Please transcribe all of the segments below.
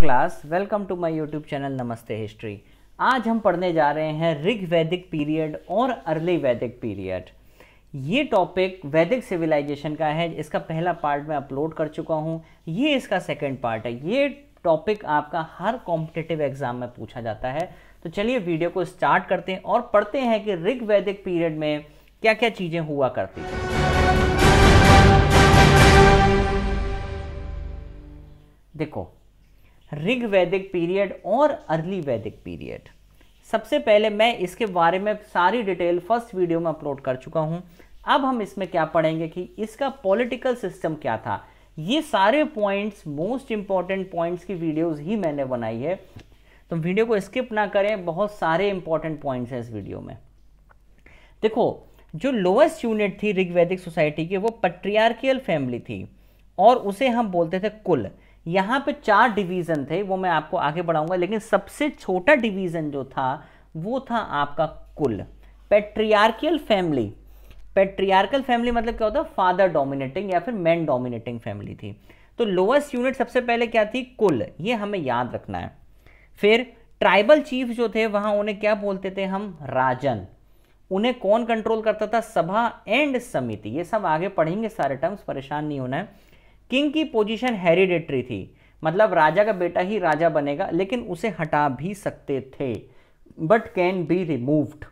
class welcome to my YouTube channel नमस्ते history आज हम पढ़ने जा रहे हैं ऋग वैदिक पीरियड और अर्ली वैदिक पीरियड ये टॉपिक वैदिक सिविलाइजेशन का है इसका पहला पार्ट मैं अपलोड कर चुका हूँ ये इसका सेकंड पार्ट है ये टॉपिक आपका हर कॉम्पिटेटिव एग्जाम में पूछा जाता है तो चलिए वीडियो को स्टार्ट करते हैं और पढ़ते हैं कि ऋग वैदिक पीरियड में क्या क्या चीज़ें हुआ करती थी देखो ऋग वैदिक पीरियड और अर्ली वैदिक पीरियड सबसे पहले मैं इसके बारे में सारी डिटेल फर्स्ट वीडियो में अपलोड कर चुका हूँ अब हम इसमें क्या पढ़ेंगे कि इसका पॉलिटिकल सिस्टम क्या था ये सारे पॉइंट्स मोस्ट इंपॉर्टेंट पॉइंट्स की वीडियोस ही मैंने बनाई है तो वीडियो को स्किप ना करें बहुत सारे इंपॉर्टेंट पॉइंट्स हैं इस वीडियो में देखो जो लोवेस्ट यूनिट थी ऋग्वैदिक सोसाइटी की वो पट्रियार्कियल फैमिली थी और उसे हम बोलते थे कुल यहाँ पे चार डिवीज़न थे वो मैं आपको आगे बढ़ाऊंगा लेकिन सबसे छोटा डिवीज़न जो था वो था आपका कुल पेट्रियार्कियल फैमिली पेट्रियार्कल फैमिली मतलब क्या होता है फादर डोमिनेटिंग या फिर मैन डोमिनेटिंग फैमिली थी तो लोवेस्ट यूनिट सबसे पहले क्या थी कुल ये हमें याद रखना है फिर ट्राइबल चीफ जो थे वहाँ उन्हें क्या बोलते थे हम राजन उन्हें कौन कंट्रोल करता था सभा एंड समिति ये सब आगे पढ़ेंगे सारे टर्म्स परेशान नहीं होना है किंग की पोजीशन हेरिडेटरी थी मतलब राजा का बेटा ही राजा बनेगा लेकिन उसे हटा भी सकते थे बट कैन बी रिमूव्ड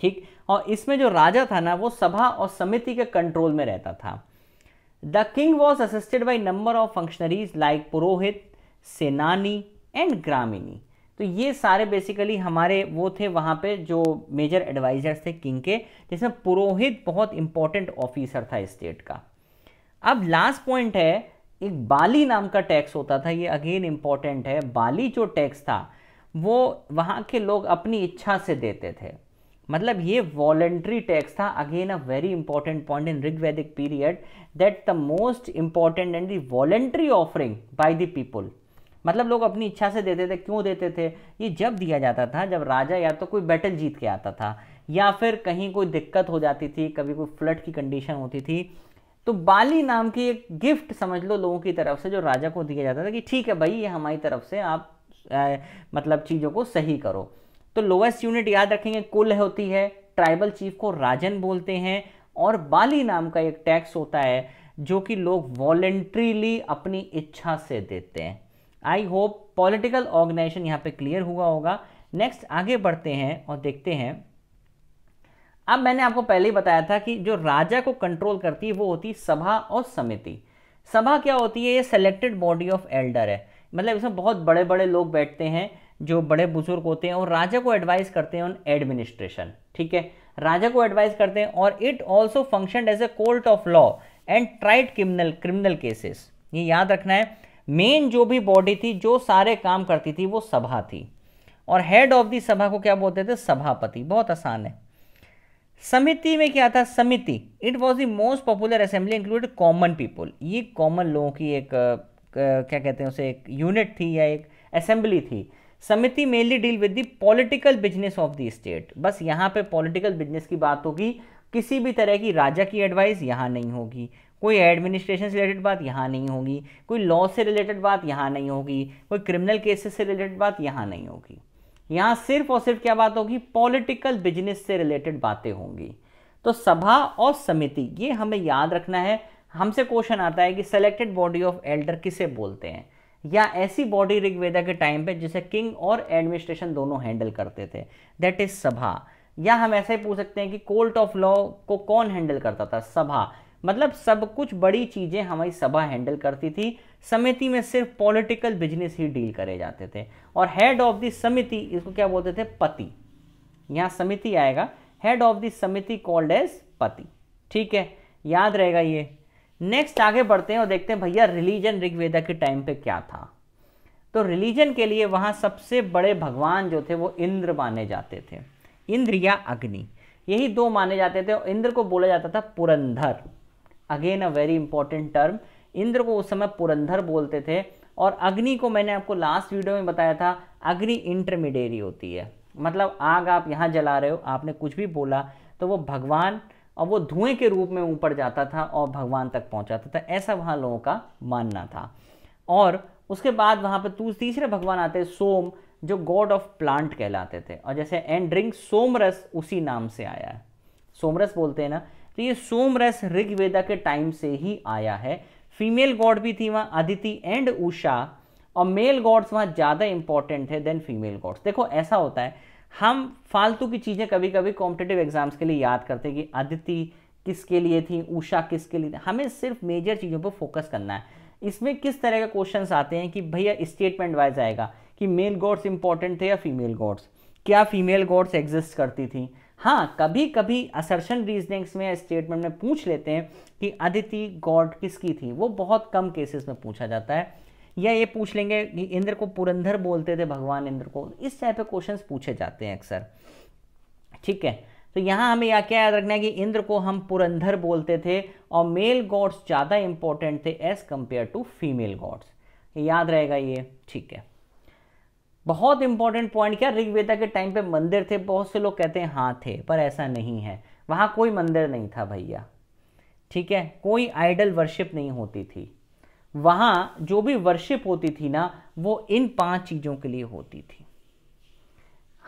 ठीक और इसमें जो राजा था ना वो सभा और समिति के कंट्रोल में रहता था the king was assisted by number of functionaries like purohit senani and ग्रामीणी तो ये सारे बेसिकली हमारे वो थे वहाँ पे जो मेजर एडवाइजर्स थे किंग के जिसमें पुरोहित बहुत इंपॉर्टेंट ऑफिसर था स्टेट का अब लास्ट पॉइंट है एक बाली नाम का टैक्स होता था ये अगेन इम्पॉर्टेंट है बाली जो टैक्स था वो वहाँ के लोग अपनी इच्छा से देते थे मतलब ये वॉलेंट्री टैक्स था again a very important point in Rigvedic period that the most important and the voluntary offering by the people मतलब लोग अपनी इच्छा से देते थे क्यों देते थे ये जब दिया जाता था जब राजा या तो कोई बैटल जीत के आता था या फिर कहीं कोई दिक्कत हो जाती थी कभी कोई फ्लड की कंडीशन होती थी तो बाली नाम की एक गिफ्ट समझ लो लोगों की तरफ से जो राजा को दिया जाता था कि ठीक है भाई ये हमारी तरफ से आप आ, मतलब चीज़ों को सही करो तो लोवेस्ट यूनिट याद रखेंगे कुल होती है ट्राइबल चीफ को राजन बोलते हैं और बाली नाम का एक टैक्स होता है जो कि लोग वॉलेंट्रीली अपनी इच्छा से देते हैं आई होप पॉलिटिकल ऑर्गेनाइजेशन यहाँ पे क्लियर हुआ होगा नेक्स्ट आगे बढ़ते हैं और देखते हैं अब मैंने आपको पहले ही बताया था कि जो राजा को कंट्रोल करती है वो होती है सभा और समिति सभा क्या होती है ये सेलेक्टेड बॉडी ऑफ एल्डर है मतलब इसमें बहुत बड़े बड़े लोग बैठते हैं जो बड़े बुजुर्ग होते हैं और राजा को एडवाइस करते हैं ऑन एडमिनिस्ट्रेशन ठीक है राजा को एडवाइस करते हैं और it also function as a court of law and tried criminal criminal cases ये याद रखना है मेन जो भी बॉडी थी जो सारे काम करती थी वो सभा थी और हेड ऑफ दी सभा को क्या बोलते थे सभापति बहुत आसान है समिति में क्या था समिति it was the most popular assembly include common people ये कॉमन लोगों की एक क्या कहते हैं उसे एक यूनिट थी या एक असेंबली थी समिति mainly deal with the political business of the state बस यहाँ पे पॉलिटिकल बिजनेस की बात होगी किसी भी तरह की राजा की एडवाइस यहाँ नहीं होगी कोई एडमिनिस्ट्रेशन से रिलेटेड बात यहाँ नहीं होगी कोई लॉ से रिलेटेड बात यहाँ नहीं होगी कोई क्रिमिनल केसेस से रिलेटेड बात यहाँ नहीं होगी यहां सिर्फ और सिर्फ क्या बात होगी पॉलिटिकल बिजनेस से रिलेटेड बातें होंगी तो सभा और समिति ये हमें याद रखना है हमसे क्वेश्चन आता है कि सेलेक्टेड बॉडी ऑफ एल्डर किसे बोलते हैं या ऐसी बॉडी ऋग्वेदा के टाइम पे जिसे किंग और एडमिनिस्ट्रेशन दोनों हैंडल करते थे दैट इज सभा या हम ऐसा ही पूछ सकते हैं कि कोर्ट ऑफ लॉ को कौन हैंडल करता था सभा मतलब सब कुछ बड़ी चीज़ें हमारी सभा हैंडल करती थी समिति में सिर्फ पॉलिटिकल बिजनेस ही डील करे जाते थे और हेड ऑफ द समिति इसको क्या बोलते थे पति यहाँ समिति आएगा head of the samiti called as pati ठीक है याद रहेगा ये नेक्स्ट आगे बढ़ते हैं और देखते हैं भैया रिलीजन ऋग्वेदा के टाइम पे क्या था तो रिलीजन के लिए वहाँ सबसे बड़े भगवान जो थे वो इंद्र माने जाते थे इंद्र या अग्नि यही दो माने जाते थे और इंद्र को बोला जाता था Purandar again a very important term Indra को उस समय पुरंधर बोलते थे और अग्नि को मैंने आपको लास्ट वीडियो में बताया था अग्नि इंटरमीडियरी होती है मतलब आग आप यहाँ जला रहे हो आपने कुछ भी बोला तो वो भगवान और वो धुएं के रूप में ऊपर जाता था और भगवान तक पहुँचाता था ऐसा वहाँ लोगों का मानना था और उसके बाद वहाँ पर तीसरे भगवान आते सोम जो गॉड ऑफ प्लांट कहलाते थे और जैसे एंड ड्रिंक सोमरस उसी नाम से आया है सोमरस बोलते हैं ना तो ये सोमरस ऋग्वेदा के टाइम से ही आया है फीमेल गॉड भी थी वहाँ अदिति एंड उषा और मेल गॉड्स वहाँ ज़्यादा इंपॉर्टेंट है देन फीमेल गॉड्स देखो ऐसा होता है हम फालतू की चीज़ें कभी कभी कॉम्पिटेटिव एग्जाम्स के लिए याद करते हैं कि अदिति किसके लिए थी उषा किसके लिए थी हमें सिर्फ मेजर चीज़ों पर फोकस करना है इसमें किस तरह के क्वेश्चन आते हैं कि भैया स्टेटमेंट वाइज आएगा कि मेल गॉड्स इंपॉर्टेंट थे या फीमेल गॉड्स क्या फीमेल गॉड्स एग्जिस्ट करती थी हाँ कभी कभी असर्शन रीजनिंग्स में स्टेटमेंट में पूछ लेते हैं कि अदिति गॉड किसकी थी वो बहुत कम केसेस में पूछा जाता है या ये पूछ लेंगे कि इंद्र को पुरंदर बोलते थे भगवान इंद्र को इस टाइप के क्वेश्चन पूछे जाते हैं अक्सर ठीक है तो यहाँ हमें यह क्या याद रखना है कि इंद्र को हम पुरंधर बोलते थे और मेल गॉड्स ज़्यादा इंपॉर्टेंट थे as compare to female gods याद रहेगा ये ठीक है बहुत इंपॉर्टेंट पॉइंट क्या ऋग्वेदा के टाइम पे मंदिर थे बहुत से लोग कहते हैं हाँ थे पर ऐसा नहीं है वहाँ कोई मंदिर नहीं था भैया ठीक है कोई आइडल वर्शिप नहीं होती थी वहाँ जो भी वर्शिप होती थी ना वो इन पांच चीज़ों के लिए होती थी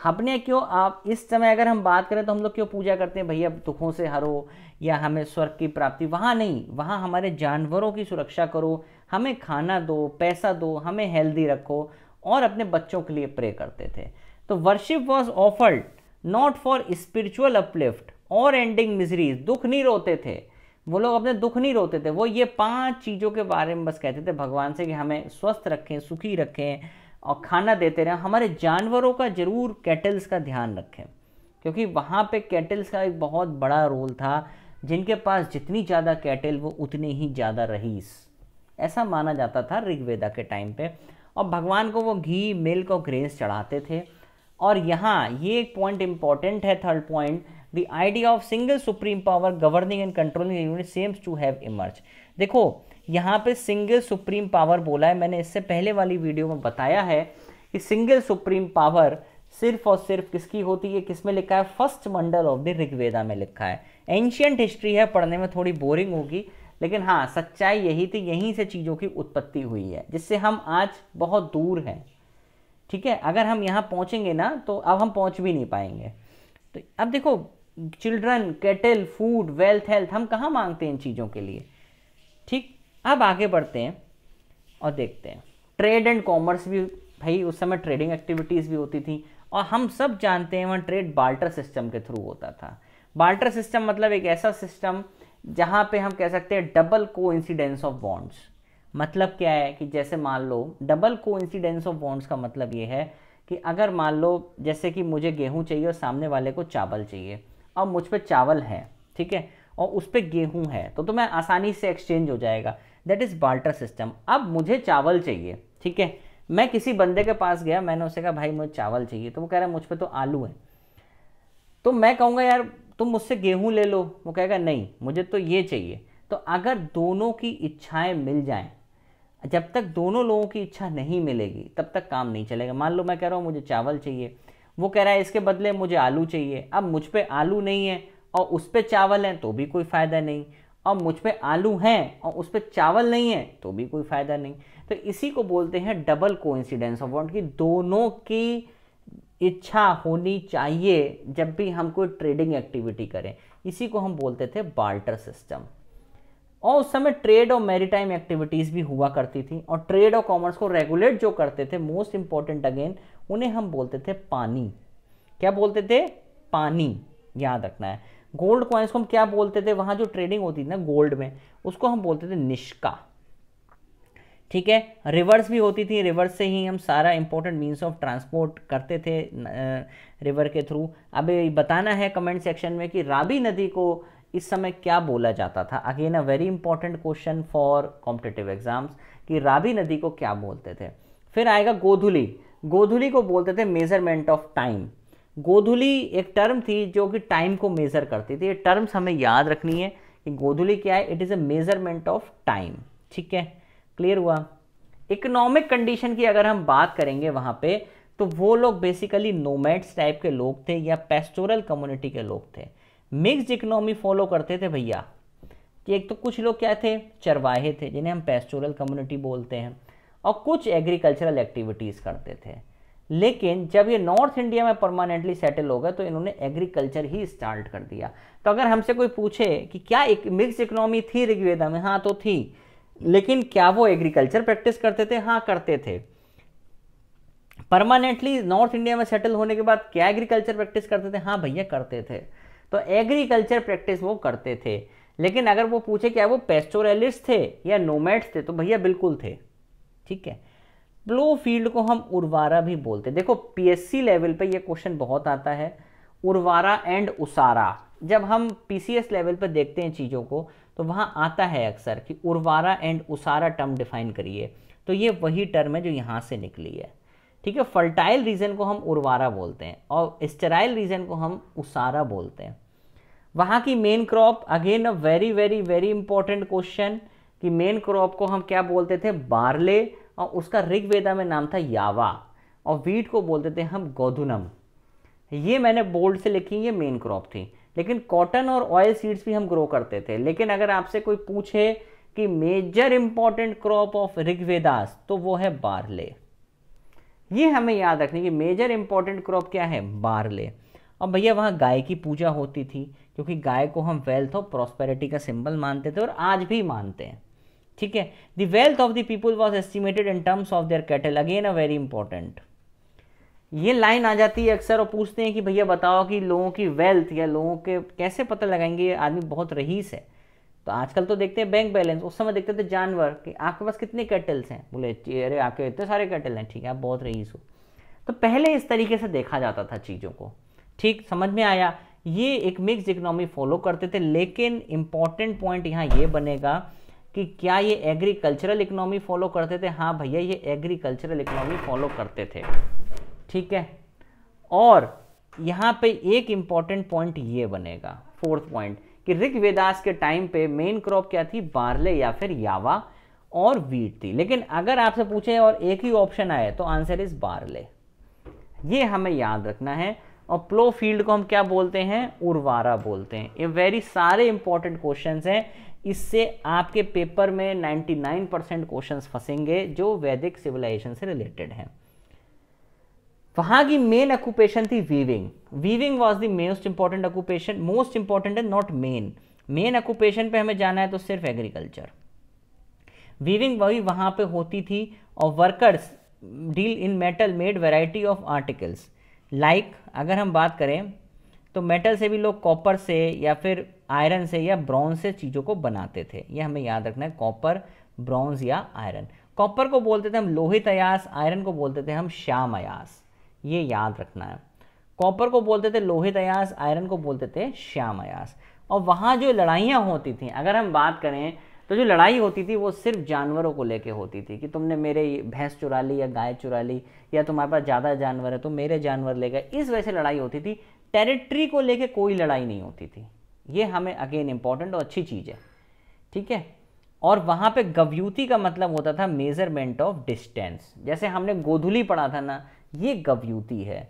अपने क्यों आप इस समय अगर हम बात करें तो हम लोग क्यों पूजा करते हैं भैया दुखों से हरो या हमें स्वर्ग की प्राप्ति वहाँ नहीं वहाँ हमारे जानवरों की सुरक्षा करो हमें खाना दो पैसा दो हमें हेल्दी रखो और अपने बच्चों के लिए प्रे करते थे तो worship was offered not for spiritual uplift और एंडिंग मिजरीज दुख नहीं रोते थे वो लोग अपने दुख नहीं रोते थे वो ये पांच चीज़ों के बारे में बस कहते थे भगवान से कि हमें स्वस्थ रखें सुखी रखें और खाना देते रहें हमारे जानवरों का जरूर कैटल्स का ध्यान रखें क्योंकि वहाँ पे कैटल्स का एक बहुत बड़ा रोल था जिनके पास जितनी ज़्यादा कैटल वो उतनी ही ज़्यादा रईस ऐसा माना जाता था ऋग्वेदा के टाइम पर और भगवान को वो घी मिल्क और ग्रेस चढ़ाते थे और यहाँ ये एक पॉइंट इंपॉर्टेंट है third point the idea of single supreme power governing and controlling unit seems to have emerge देखो यहाँ पे सिंगल सुप्रीम पावर बोला है मैंने इससे पहले वाली वीडियो में बताया है कि सिंगल सुप्रीम पावर सिर्फ और सिर्फ किसकी होती है किस में लिखा है first mandal of the Rigveda में लिखा है एंशियंट हिस्ट्री है पढ़ने में थोड़ी बोरिंग होगी लेकिन हाँ सच्चाई यही थी यहीं से चीज़ों की उत्पत्ति हुई है जिससे हम आज बहुत दूर हैं ठीक है अगर हम यहाँ पहुँचेंगे ना तो अब हम पहुँच भी नहीं पाएंगे तो अब देखो children cattle food wealth health हम कहाँ मांगते हैं इन चीज़ों के लिए ठीक अब आगे बढ़ते हैं और देखते हैं ट्रेड एंड कॉमर्स भी भाई उस समय ट्रेडिंग एक्टिविटीज़ भी होती थी और हम सब जानते हैं वहाँ ट्रेड बाल्टर सिस्टम के थ्रू होता था बाल्टर सिस्टम मतलब एक ऐसा सिस्टम जहाँ पे हम कह सकते हैं डबल को इंसिडेंस ऑफ बॉन्ड्स मतलब क्या है कि जैसे मान लो डबल को इंसिडेंस ऑफ बॉन्ड्स का मतलब ये है कि अगर मान लो जैसे कि मुझे गेहूँ चाहिए और सामने वाले को चावल चाहिए और मुझ पर चावल है ठीक है और उस पर गेहूँ है तो तो मैं आसानी से एक्सचेंज हो जाएगा दैट इज़ बाल्टर सिस्टम अब मुझे चावल चाहिए ठीक है मैं किसी बंदे के पास गया मैंने उसे कहा भाई मुझे चावल चाहिए तो वो कह रहा है मुझ पर तो आलू है तो मैं कहूँगा यार तुम मुझसे गेहूं ले लो वो कहेगा नहीं मुझे तो ये चाहिए तो अगर दोनों की इच्छाएं मिल जाएं जब तक दोनों लोगों की इच्छा नहीं मिलेगी तब तक काम नहीं चलेगा मान लो मैं कह रहा हूँ मुझे चावल चाहिए वो कह रहा है इसके बदले मुझे आलू चाहिए अब मुझ पर आलू नहीं है और उस पर चावल हैं तो भी कोई फ़ायदा नहीं और मुझ पर आलू हैं और उस पर चावल नहीं है तो भी कोई फ़ायदा नहीं तो इसी को बोलते हैं डबल कोइंसिडेंस ऑफ वॉन्ट कि दोनों की इच्छा होनी चाहिए जब भी हम कोई ट्रेडिंग एक्टिविटी करें इसी को हम बोलते थे बाल्टर सिस्टम और उस समय ट्रेड और मैरीटाइम एक्टिविटीज़ भी हुआ करती थी और ट्रेड और कॉमर्स को रेगुलेट जो करते थे मोस्ट इंपॉर्टेंट अगेन उन्हें हम बोलते थे पानी क्या बोलते थे पानी याद रखना है गोल्ड कॉइन्स को हम क्या बोलते थे वहाँ जो ट्रेडिंग होती थी ना गोल्ड में उसको हम बोलते थे निष्का ठीक है रिवर्स भी होती थी रिवर्स से ही हम सारा इंपॉर्टेंट मीन्स ऑफ ट्रांसपोर्ट करते थे रिवर के थ्रू अब बताना है कमेंट सेक्शन में कि राबी नदी को इस समय क्या बोला जाता था again a very important question for competitive exams कि राबी नदी को क्या बोलते थे फिर आएगा गोधुली गोधुली को बोलते थे मेजरमेंट ऑफ टाइम गोधुली एक टर्म थी जो कि टाइम को मेज़र करती थी ये टर्म्स हमें याद रखनी है कि गोधुली क्या है it is a measurement of time ठीक है क्लियर हुआ इकोनॉमिक कंडीशन की अगर हम बात करेंगे वहाँ पे तो वो लोग बेसिकली नोमैट्स टाइप के लोग थे या पेस्टोरल कम्युनिटी के लोग थे मिक्स इकोनॉमी फॉलो करते थे भैया कि एक तो कुछ लोग क्या थे चरवाहे थे जिन्हें हम पेस्टोरल कम्युनिटी बोलते हैं और कुछ एग्रीकल्चरल एक्टिविटीज़ करते थे लेकिन जब ये नॉर्थ इंडिया में परमानेंटली सेटल हो गए तो इन्होंने एग्रीकल्चर ही स्टार्ट कर दिया तो अगर हमसे कोई पूछे कि क्या एक मिक्स इकोनॉमी थी ऋग्वेदा में हाँ तो थी लेकिन क्या वो एग्रीकल्चर प्रैक्टिस करते थे हाँ करते थे परमानेंटली नॉर्थ इंडिया में सेटल होने के बाद क्या एग्रीकल्चर प्रैक्टिस करते थे हाँ भैया करते थे तो एग्रीकल्चर प्रैक्टिस वो करते थे लेकिन अगर वो पूछे क्या वो पेस्टोरेलिस्ट थे या नोमैट्स थे तो भैया बिल्कुल थे ठीक है ब्लो फील्ड को हम उर्वारा भी बोलते हैं देखो पीएससी लेवल पे ये क्वेश्चन बहुत आता है उर्वारा एंड उसारा जब हम पीसीएस लेवल पर देखते हैं चीज़ों को तो वहाँ आता है अक्सर कि उर्वारा एंड उसारा टर्म डिफाइन करिए तो ये वही टर्म है जो यहाँ से निकली है ठीक है फर्टाइल रीजन को हम उर्वारा बोलते हैं और स्टेराइल रीजन को हम उसारा बोलते हैं वहाँ की main crop again a very very very important question कि मेन क्रॉप को हम क्या बोलते थे बारले और उसका ऋग्वेदा में नाम था यावा और वीट को बोलते थे हम गोधुनम ये मैंने बोल्ड से लिखी ये मेन क्रॉप थी लेकिन कॉटन और ऑयल सीड्स भी हम ग्रो करते थे लेकिन अगर आपसे कोई पूछे कि major important crop of Rigvedas तो वो है बारले ये हमें याद रखने की मेजर इंपॉर्टेंट क्रॉप क्या है बारले और भैया वहाँ गाय की पूजा होती थी क्योंकि गाय को हम वेल्थ और प्रॉस्पेरिटी का सिंबल मानते थे और आज भी मानते हैं ठीक है the wealth of the people was estimated in terms of their cattle again a very important ये लाइन आ जाती है अक्सर और पूछते हैं कि भैया बताओ कि लोगों की वेल्थ या लोगों के कैसे पता लगाएंगे ये आदमी बहुत रहीस है तो आजकल तो देखते हैं बैंक बैलेंस उस समय देखते थे जानवर कि आपके पास कितने कैटल्स हैं बोले अरे आपके इतने सारे कैटल हैं ठीक है आप बहुत रहीस हो तो पहले इस तरीके से देखा जाता था चीज़ों को ठीक समझ में आया ये एक मिक्स इकोनॉमी फॉलो करते थे लेकिन इंपॉर्टेंट पॉइंट यहाँ ये बनेगा कि क्या ये एग्रीकल्चरल इकोनॉमी फॉलो करते थे हाँ भैया ये एग्रीकल्चरल इकोनॉमी फॉलो करते थे ठीक है और यहाँ पे एक इम्पॉर्टेंट पॉइंट ये बनेगा फोर्थ पॉइंट कि ऋग वेदास के टाइम पे मेन क्रॉप क्या थी बारले या फिर यावा और वीट थी लेकिन अगर आपसे पूछे और एक ही ऑप्शन आए तो आंसर इज बारले ये हमें याद रखना है और प्लो फील्ड को हम क्या बोलते हैं उर्वारा बोलते हैं ये वेरी सारे इंपॉर्टेंट क्वेश्चन हैं इससे आपके पेपर में 99 परसेंट क्वेश्चन फंसेंगे जो वैदिक सिविलाइजेशन से रिलेटेड हैं वहां की मेन ऑक्यूपेशन थी weaving weaving was the most important occupation most important and not main main occupation पे हमें जाना है तो सिर्फ एग्रीकल्चर वीविंग वही वहां पे होती थी और workers deal in metal made variety of articles like अगर हम बात करें तो मेटल से भी लोग कॉपर से या फिर आयरन से या ब्रॉन्ज से चीज़ों को बनाते थे ये हमें याद रखना है कॉपर ब्रॉन्ज या आयरन कॉपर को बोलते थे हम लोहित अयास आयरन को बोलते थे हम श्याम अयास ये याद रखना है कॉपर को बोलते थे लोहित अयास आयरन को बोलते थे श्याम अयास और वहाँ जो लड़ाइयाँ होती थी अगर हम बात करें तो जो लड़ाई होती थी वो सिर्फ जानवरों को लेके होती थी कि तुमने मेरे भैंस चुरा ली या गाय चुरा ली या तुम्हारे पास ज़्यादा जानवर है तो मेरे जानवर ले गए इस वजह से लड़ाई होती थी टेरिटरी को लेके कोई लड़ाई नहीं होती थी ये हमें अगेन इम्पॉर्टेंट और अच्छी चीज़ है ठीक है और वहाँ पे गव्यूति का मतलब होता था मेजरमेंट ऑफ डिस्टेंस जैसे हमने गोधुली पढ़ा था ना ये गवयुति है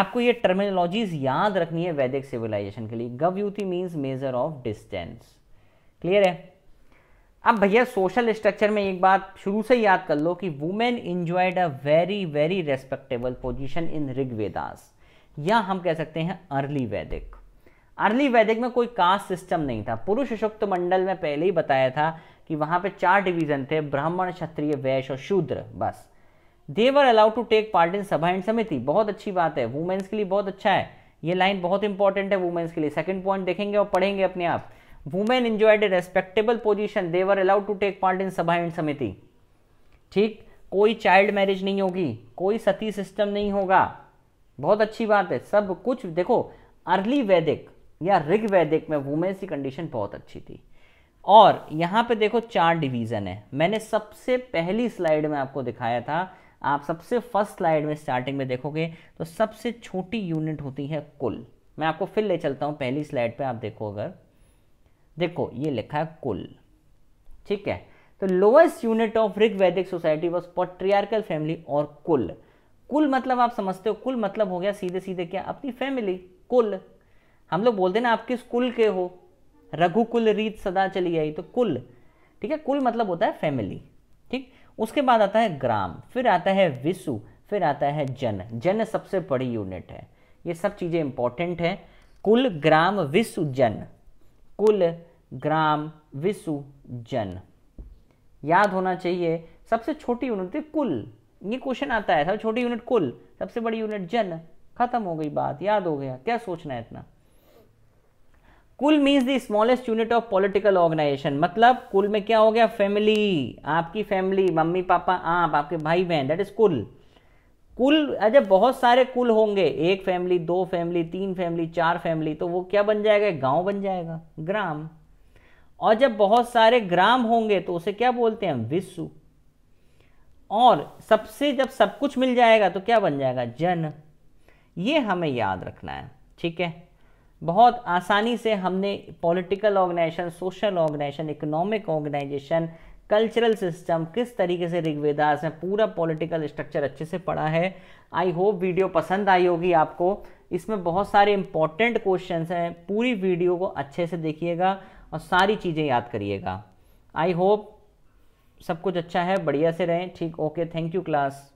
आपको ये टर्मिनोलॉजीज याद रखनी है वैदिक सिविलाइजेशन के लिए gavyuti means measure of distance clear है अब भैया सोशल स्ट्रक्चर में एक बात शुरू से याद कर लो कि women enjoyed a very very respectable position in Rigvedas या हम कह सकते हैं अर्ली वैदिक अर्ली वैदिक में कोई कास्ट सिस्टम नहीं था पुरुष शुक्त मंडल में पहले ही बताया था कि वहां पे चार डिवीजन थे ब्राह्मण क्षत्रिय वैश्य और शूद्र बस they were allowed to take part in sabha and समिति बहुत अच्छी बात है वुमेन्स के लिए बहुत अच्छा है ये लाइन बहुत इंपॉर्टेंट है वुमेन्स के लिए सेकंड पॉइंट देखेंगे और पढ़ेंगे अपने आप women enjoyed a respectable position they were allowed to take part in sabha and समिति ठीक कोई चाइल्ड मैरिज नहीं होगी कोई सती सिस्टम नहीं होगा बहुत अच्छी बात है सब कुछ देखो अर्ली वैदिक या ऋग वैदिक में वुमेन्स की कंडीशन बहुत अच्छी थी और यहाँ पे देखो चार डिवीज़न है मैंने सबसे पहली स्लाइड में आपको दिखाया था आप सबसे फर्स्ट स्लाइड में स्टार्टिंग में देखोगे तो सबसे छोटी यूनिट होती है कुल मैं आपको फिर ले चलता हूँ पहली स्लाइड पे आप देखो अगर देखो ये लिखा है कुल ठीक है तो lowest unit of Rig Vedic society was patriarchal family और कुल कुल मतलब आप समझते हो कुल मतलब हो गया सीधे सीधे क्या अपनी फैमिली कुल हम लोग बोलते हैं ना आप किस कुल के हो रघुकुल रीत सदा चली आई तो कुल ठीक है कुल मतलब होता है फैमिली ठीक उसके बाद आता है ग्राम फिर आता है विशु फिर आता है जन जन सबसे बड़ी यूनिट है ये सब चीज़ें इंपॉर्टेंट है कुल ग्राम विश्व जन कुल ग्राम विश्व जन याद होना चाहिए सबसे छोटी यूनिट तो कुल ये क्वेश्चन आता है सबसे छोटी यूनिट कुल सबसे बड़ी यूनिट जन खत्म हो गई बात याद हो गया क्या सोचना है इतना kul means the smallest unit of political organization मतलब कुल में क्या हो गया फैमिली आपकी फैमिली मम्मी पापा आप आपके भाई बहन दैट इज कुल कुल जब बहुत सारे कुल होंगे एक फैमिली दो फैमिली तीन फैमिली चार फैमिली तो वो क्या बन जाएगा गांव बन जाएगा ग्राम और जब बहुत सारे ग्राम होंगे तो उसे क्या बोलते हैं विश्व और सबसे जब सब कुछ मिल जाएगा तो क्या बन जाएगा जन ये हमें याद रखना है ठीक है बहुत आसानी से हमने political organization social organization economic organization cultural system किस तरीके से ऋग्वेदास में पूरा पॉलिटिकल स्ट्रक्चर अच्छे से पढ़ा है आई होप वीडियो पसंद आई होगी आपको इसमें बहुत सारे इंपॉर्टेंट क्वेश्चन हैं पूरी वीडियो को अच्छे से देखिएगा और सारी चीज़ें याद करिएगा आई होप सब कुछ अच्छा है बढ़िया से रहें ठीक ओके थैंक यू क्लास